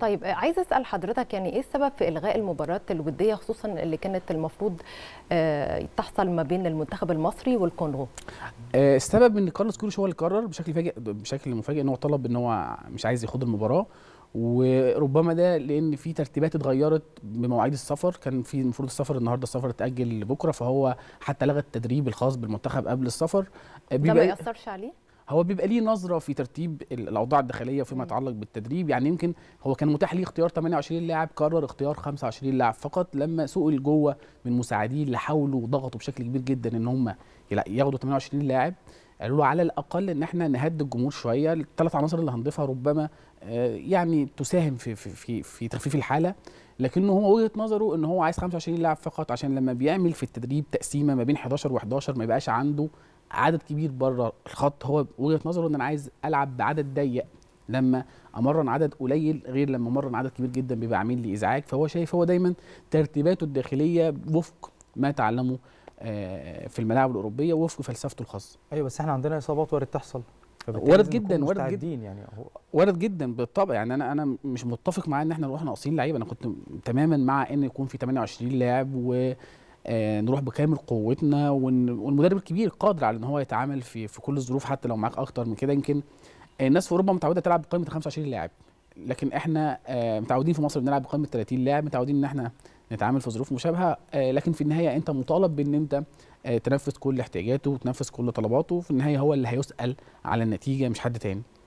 طيب آه، عايز اسال حضرتك يعني ايه السبب في الغاء المباراه الوديه خصوصا اللي كانت المفروض آه، تحصل ما بين المنتخب المصري والكونغو؟ آه، السبب ان كارلوس كيروش هو اللي قرر بشكل فاجئ بشكل مفاجئ ان هو طلب ان هو مش عايز يخوض المباراه وربما ده لان في ترتيبات اتغيرت بمواعيد السفر كان في المفروض السفر النهارده السفر اتاجل لبكره فهو حتى لغى التدريب الخاص بالمنتخب قبل السفر ده ما ياثرش عليه هو بيبقى ليه نظره في ترتيب الاوضاع الداخليه فيما يتعلق بالتدريب يعني يمكن هو كان متاح ليه اختيار 28 لاعب قرر اختيار 25 لاعب فقط لما سئل جوه من مساعديه اللي حاولوا وضغطوا بشكل كبير جدا ان هم ياخدوا 28 لاعب قالوا له على الاقل ان احنا نهدي الجمهور شويه الثلاث عناصر اللي هنضيفها ربما آه، يعني تساهم في في في, في تخفيف الحاله لكنه هو وجهه نظره ان هو عايز 25 لاعب فقط عشان لما بيعمل في التدريب تقسيمه ما بين 11 و11 ما يبقاش عنده عدد كبير بره الخط هو وجهه نظره ان انا عايز العب بعدد ضيق لما امرن عدد قليل غير لما امرن عدد كبير جدا بيبقى عامل لي ازعاج فهو شايف هو دايما ترتيباته الداخليه وفق ما تعلمه آه، في الملاعب الاوروبيه وفق فلسفته الخاصه ايوه بس احنا عندنا اصابات وارد تحصل وارد جدا وارد جدا يعني هو وارد جدا بالطبع يعني انا انا مش متفق مع ان احنا نروح ناقصين لعيبه انا كنت تماما مع ان يكون في 28 لاعب و آه، نروح بكامل قوتنا والمدرب الكبير قادر على ان هو يتعامل في في كل الظروف حتى لو معاك اكتر من كده يمكن الناس في اوروبا متعوده تلعب بقائمه 25 لاعب لكن احنا آه، متعودين في مصر بنلعب بقائمه 30 لاعب متعودين ان احنا نتعامل في ظروف مشابهه آه، لكن في النهايه انت مطالب بان انت تنفذ كل احتياجاته وتنفذ كل طلباته في النهايه هو اللي هيسال على النتيجه مش حد تاني